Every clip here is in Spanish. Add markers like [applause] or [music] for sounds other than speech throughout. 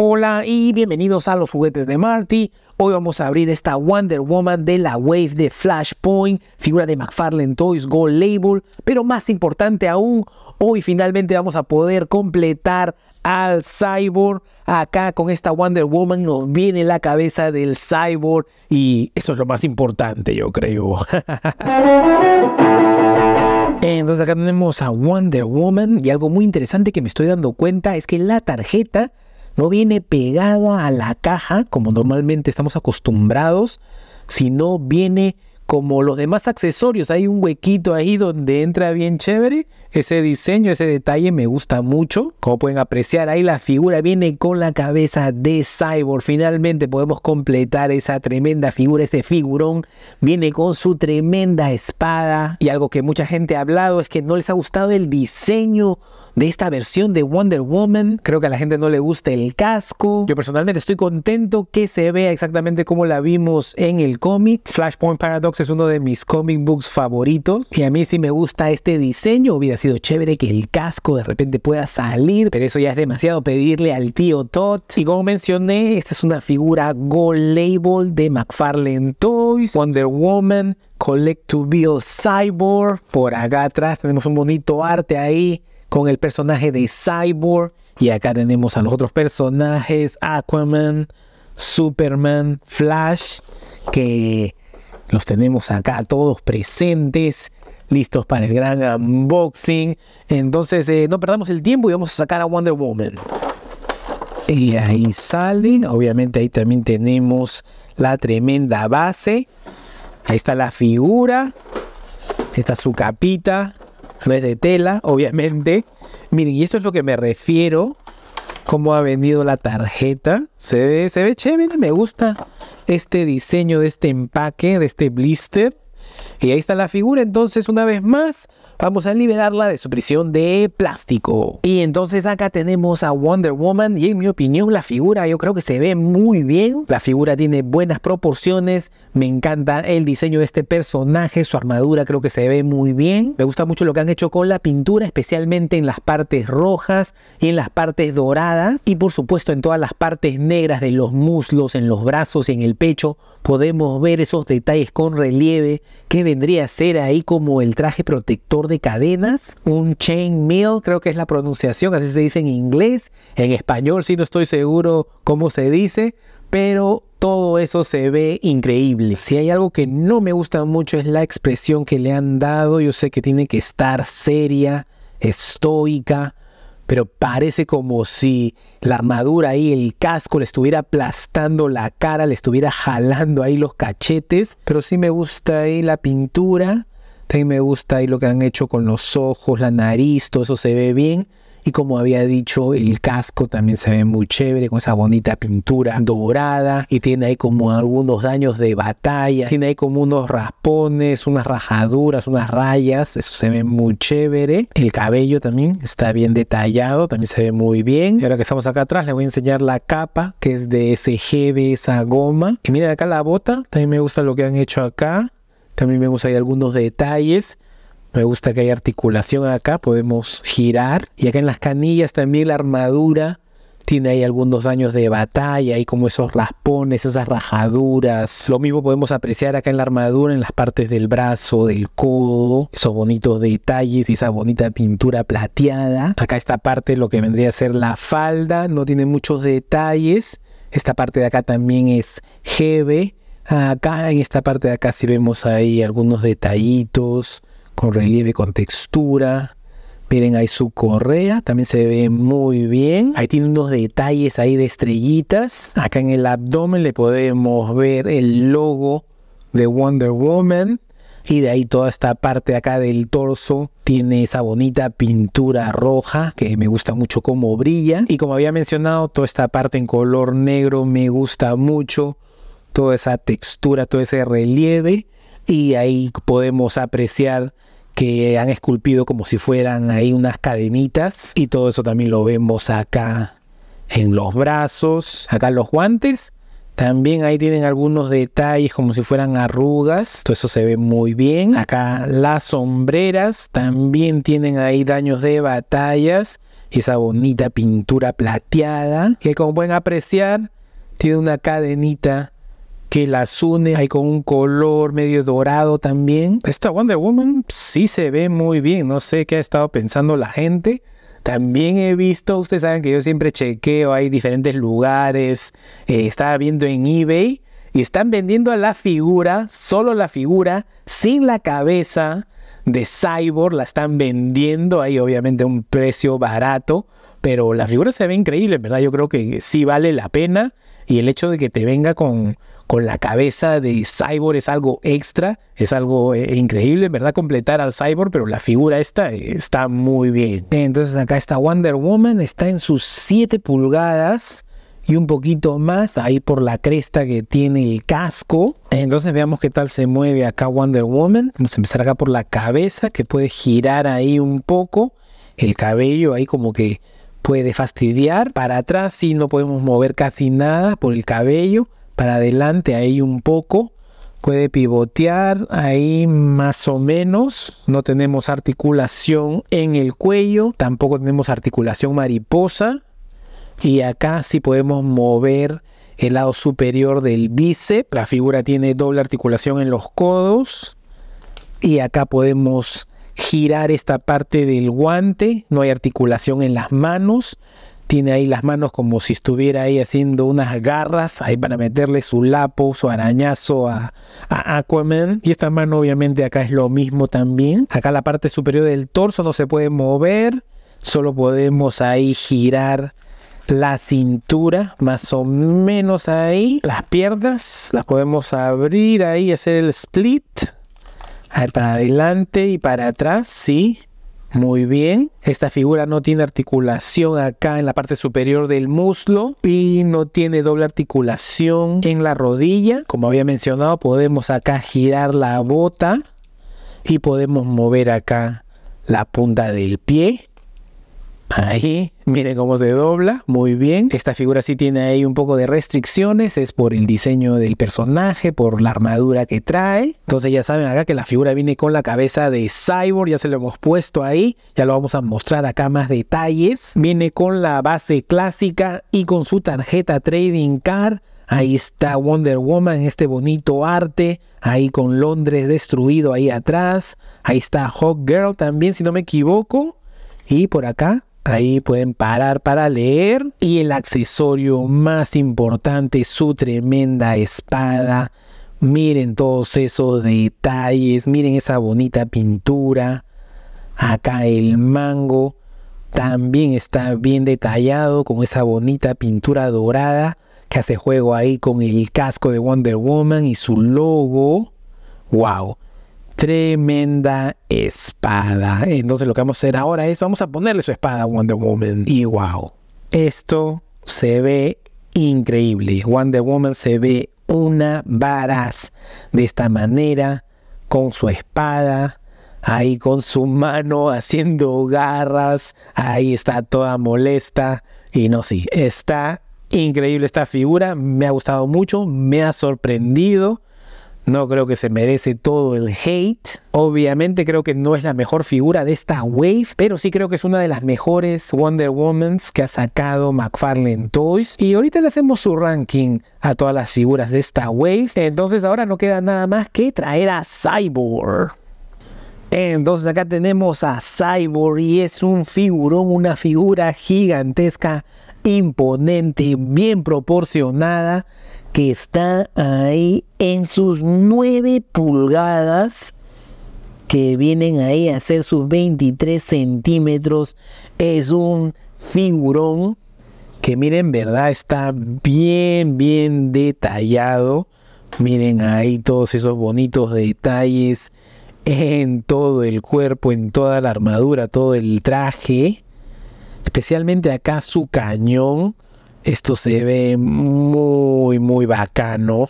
Hola y bienvenidos a los juguetes de Marty. Hoy vamos a abrir esta Wonder Woman de la Wave de Flashpoint, figura de McFarlane Toys Gold Label, pero más importante aún, hoy finalmente vamos a poder completar al cyborg. Acá con esta Wonder Woman nos viene la cabeza del cyborg y eso es lo más importante yo creo. [laughs] Entonces acá tenemos a Wonder Woman y algo muy interesante que me estoy dando cuenta es que la tarjeta no viene pegado a la caja como normalmente estamos acostumbrados, sino viene como los demás accesorios, hay un huequito ahí donde entra bien chévere. Ese diseño, ese detalle me gusta mucho. Como pueden apreciar, ahí la figura viene con la cabeza de Cyborg. Finalmente podemos completar esa tremenda figura, ese figurón. Viene con su tremenda espada. Y algo que mucha gente ha hablado es que no les ha gustado el diseño de esta versión de Wonder Woman. Creo que a la gente no le gusta el casco. Yo personalmente estoy contento que se vea exactamente como la vimos en el cómic. Flashpoint Paradox es uno de mis comic books favoritos y a mí sí me gusta este diseño. Hubiera sido chévere que el casco de repente pueda salir, pero eso ya es demasiado pedirle al tío Todd. Y como mencioné, esta es una figura Gold Label de McFarlane Toys, Wonder Woman, Collect to Build Cyborg. Por acá atrás tenemos un bonito arte ahí con el personaje de Cyborg. Y acá tenemos a los otros personajes, Aquaman, Superman, Flash, que los tenemos acá todos presentes, listos para el gran unboxing. Entonces, eh, no perdamos el tiempo y vamos a sacar a Wonder Woman. Y ahí salen, obviamente ahí también tenemos la tremenda base. Ahí está la figura. Está su capita. No es de tela, obviamente. Miren, y eso es lo que me refiero cómo ha venido la tarjeta. Se ve, se ve chévere, me gusta este diseño de este empaque, de este blister. Y ahí está la figura, entonces una vez más vamos a liberarla de su prisión de plástico. Y entonces acá tenemos a Wonder Woman y en mi opinión la figura yo creo que se ve muy bien. La figura tiene buenas proporciones, me encanta el diseño de este personaje, su armadura creo que se ve muy bien. Me gusta mucho lo que han hecho con la pintura, especialmente en las partes rojas y en las partes doradas y por supuesto en todas las partes negras de los muslos, en los brazos y en el pecho podemos ver esos detalles con relieve que vendría a ser ahí como el traje protector de cadenas, un chain mail, creo que es la pronunciación, así se dice en inglés, en español sí no estoy seguro cómo se dice, pero todo eso se ve increíble. Si hay algo que no me gusta mucho es la expresión que le han dado, yo sé que tiene que estar seria, estoica, pero parece como si la armadura ahí, el casco le estuviera aplastando la cara, le estuviera jalando ahí los cachetes, pero sí me gusta ahí la pintura, también me gusta ahí lo que han hecho con los ojos, la nariz, todo eso se ve bien. Y como había dicho, el casco también se ve muy chévere con esa bonita pintura dorada y tiene ahí como algunos daños de batalla, tiene ahí como unos raspones, unas rajaduras, unas rayas, eso se ve muy chévere. El cabello también está bien detallado, también se ve muy bien. Y ahora que estamos acá atrás, le voy a enseñar la capa que es de ese SGB, esa goma. Y mira acá la bota, también me gusta lo que han hecho acá. También vemos ahí algunos detalles. Me gusta que hay articulación acá, podemos girar. Y acá en las canillas también la armadura tiene ahí algunos daños de batalla y como esos raspones, esas rajaduras. Lo mismo podemos apreciar acá en la armadura, en las partes del brazo, del codo, esos bonitos detalles y esa bonita pintura plateada. Acá esta parte lo que vendría a ser la falda, no tiene muchos detalles. Esta parte de acá también es jeve. Acá en esta parte de acá sí vemos ahí algunos detallitos con relieve, con textura. Miren ahí su correa, también se ve muy bien. Ahí tiene unos detalles ahí de estrellitas. Acá en el abdomen le podemos ver el logo de Wonder Woman. Y de ahí toda esta parte acá del torso tiene esa bonita pintura roja que me gusta mucho cómo brilla. Y como había mencionado, toda esta parte en color negro me gusta mucho. Toda esa textura, todo ese relieve y ahí podemos apreciar que han esculpido como si fueran ahí unas cadenitas y todo eso también lo vemos acá en los brazos, acá los guantes. También ahí tienen algunos detalles como si fueran arrugas, todo eso se ve muy bien. Acá las sombreras también tienen ahí daños de batallas esa bonita pintura plateada que como pueden apreciar tiene una cadenita que las une ...hay con un color medio dorado también. Esta Wonder Woman sí se ve muy bien, no sé qué ha estado pensando la gente. También he visto, ustedes saben que yo siempre chequeo, hay diferentes lugares, eh, estaba viendo en eBay y están vendiendo a la figura, solo la figura, sin la cabeza de Cyborg, la están vendiendo ahí obviamente un precio barato, pero la figura se ve increíble, ¿verdad? Yo creo que sí vale la pena y el hecho de que te venga con, con la cabeza de Cyborg es algo extra, es algo eh, eh, increíble, ¿verdad? Completar al Cyborg, pero la figura esta eh, está muy bien. Entonces acá está Wonder Woman, está en sus 7 pulgadas y un poquito más ahí por la cresta que tiene el casco. Entonces veamos qué tal se mueve acá Wonder Woman. Vamos a empezar acá por la cabeza que puede girar ahí un poco. El cabello ahí como que puede fastidiar. Para atrás sí no podemos mover casi nada por el cabello. Para adelante ahí un poco. Puede pivotear ahí más o menos. No tenemos articulación en el cuello. Tampoco tenemos articulación mariposa. Y acá sí podemos mover el lado superior del bíceps. La figura tiene doble articulación en los codos. Y acá podemos girar esta parte del guante, no hay articulación en las manos, tiene ahí las manos como si estuviera ahí haciendo unas garras ahí para meterle su lapo, su arañazo a, Aquaman. Y esta mano obviamente acá es lo mismo también. Acá la parte superior del torso no se puede mover, solo podemos ahí girar. La cintura, más o menos ahí. Las piernas las podemos abrir ahí, hacer el split a ver, para adelante y para atrás, sí. Muy bien. Esta figura no tiene articulación acá en la parte superior del muslo y no tiene doble articulación en la rodilla. Como había mencionado, podemos acá girar la bota y podemos mover acá la punta del pie. Ahí, miren cómo se dobla, muy bien. Esta figura sí tiene ahí un poco de restricciones, es por el diseño del personaje, por la armadura que trae. Entonces ya saben acá que la figura viene con la cabeza de Cyborg, ya se lo hemos puesto ahí, ya lo vamos a mostrar acá más detalles. Viene con la base clásica y con su tarjeta Trading Card. Ahí está Wonder Woman, este bonito arte, ahí con Londres destruido ahí atrás. Ahí está Hawk Girl también, si no me equivoco. Y por acá Ahí pueden parar para leer. Y el accesorio más importante, su tremenda espada. Miren todos esos detalles, miren esa bonita pintura. Acá el mango también está bien detallado con esa bonita pintura dorada que hace juego ahí con el casco de Wonder Woman y su logo. ¡Wow! tremenda espada. Entonces lo que vamos a hacer ahora es, vamos a ponerle su espada a Wonder Woman. Y wow, esto se ve increíble. Wonder Woman se ve una varaz de esta manera, con su espada, ahí con su mano haciendo garras, ahí está toda molesta. Y no, sí, está increíble esta figura, me ha gustado mucho, me ha sorprendido. No creo que se merece todo el hate. Obviamente creo que no es la mejor figura de esta wave, pero sí creo que es una de las mejores Wonder Womans que ha sacado McFarlane Toys. Y ahorita le hacemos su ranking a todas las figuras de esta wave. Entonces ahora no queda nada más que traer a Cyborg. Entonces acá tenemos a Cyborg y es un figurón, una figura gigantesca, imponente, bien proporcionada que está ahí en sus 9 pulgadas que vienen ahí a ser sus 23 centímetros. Es un figurón que miren, verdad, está bien, bien detallado. Miren ahí todos esos bonitos detalles en todo el cuerpo, en toda la armadura, todo el traje. Especialmente acá su cañón esto se ve muy, muy bacano.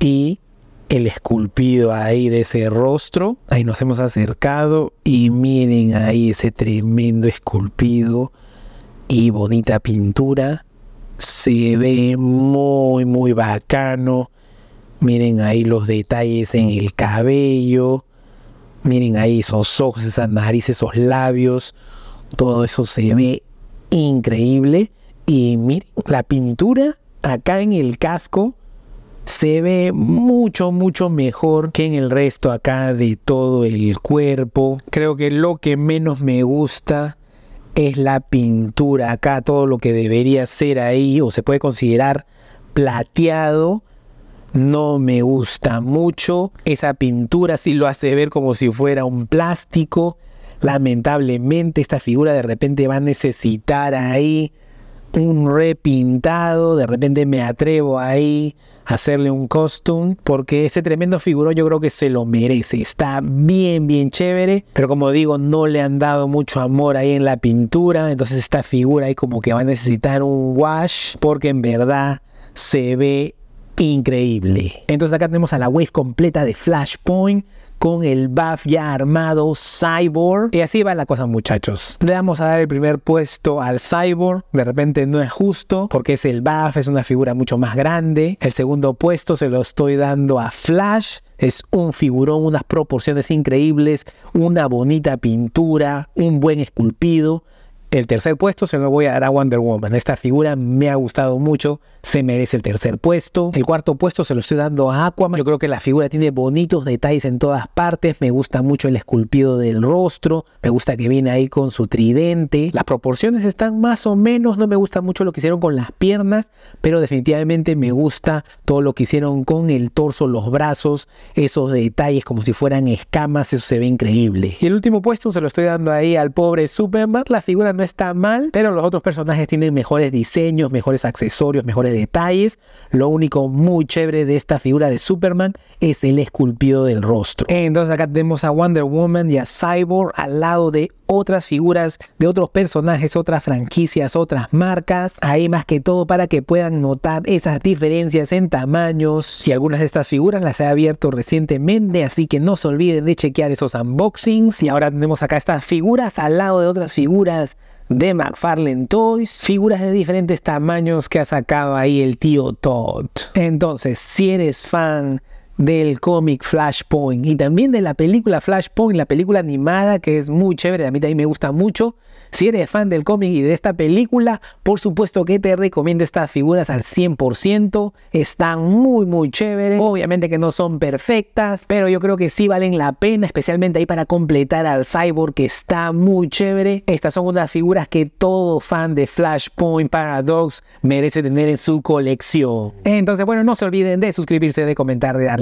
Y el esculpido ahí de ese rostro. Ahí nos hemos acercado y miren ahí ese tremendo esculpido y bonita pintura. Se ve muy, muy bacano. Miren ahí los detalles en el cabello. Miren ahí esos ojos, esa nariz, esos labios. Todo eso se ve increíble. Y miren, la pintura acá en el casco se ve mucho, mucho mejor que en el resto acá de todo el cuerpo. Creo que lo que menos me gusta es la pintura acá, todo lo que debería ser ahí o se puede considerar plateado. No me gusta mucho. Esa pintura sí lo hace ver como si fuera un plástico. Lamentablemente esta figura de repente va a necesitar ahí un repintado, de repente me atrevo ahí a hacerle un costume, porque ese tremendo figurón yo creo que se lo merece, está bien, bien chévere, pero como digo, no le han dado mucho amor ahí en la pintura, entonces esta figura ahí como que va a necesitar un wash, porque en verdad se ve increíble. Entonces acá tenemos a la wave completa de Flashpoint con el buff ya armado Cyborg. Y así va la cosa, muchachos. Le vamos a dar el primer puesto al Cyborg. De repente no es justo porque es el buff, es una figura mucho más grande. El segundo puesto se lo estoy dando a Flash. Es un figurón, unas proporciones increíbles, una bonita pintura, un buen esculpido. El tercer puesto se lo voy a dar a Wonder Woman. Esta figura me ha gustado mucho, se merece el tercer puesto. El cuarto puesto se lo estoy dando a Aquaman. Yo creo que la figura tiene bonitos detalles en todas partes. Me gusta mucho el esculpido del rostro. Me gusta que viene ahí con su tridente. Las proporciones están más o menos. No me gusta mucho lo que hicieron con las piernas, pero definitivamente me gusta todo lo que hicieron con el torso, los brazos, esos detalles como si fueran escamas. Eso se ve increíble. Y el último puesto se lo estoy dando ahí al pobre Superman. La figura no está mal, pero los otros personajes tienen mejores diseños, mejores accesorios, mejores detalles. Lo único muy chévere de esta figura de Superman es el esculpido del rostro. Entonces acá tenemos a Wonder Woman y a Cyborg al lado de otras figuras de otros personajes, otras franquicias, otras marcas. Ahí más que todo para que puedan notar esas diferencias en tamaños. Y algunas de estas figuras las he abierto recientemente, así que no se olviden de chequear esos unboxings. Y ahora tenemos acá estas figuras al lado de otras figuras de McFarlane Toys, figuras de diferentes tamaños que ha sacado ahí el tío Todd. Entonces, si eres fan del cómic Flashpoint y también de la película Flashpoint, la película animada que es muy chévere, a mí también me gusta mucho. Si eres fan del cómic y de esta película, por supuesto que te recomiendo estas figuras al 100%, están muy muy chéveres, obviamente que no son perfectas, pero yo creo que sí valen la pena, especialmente ahí para completar al cyborg que está muy chévere. Estas son unas figuras que todo fan de Flashpoint Paradox merece tener en su colección. Entonces, bueno, no se olviden de suscribirse, de comentar, de darle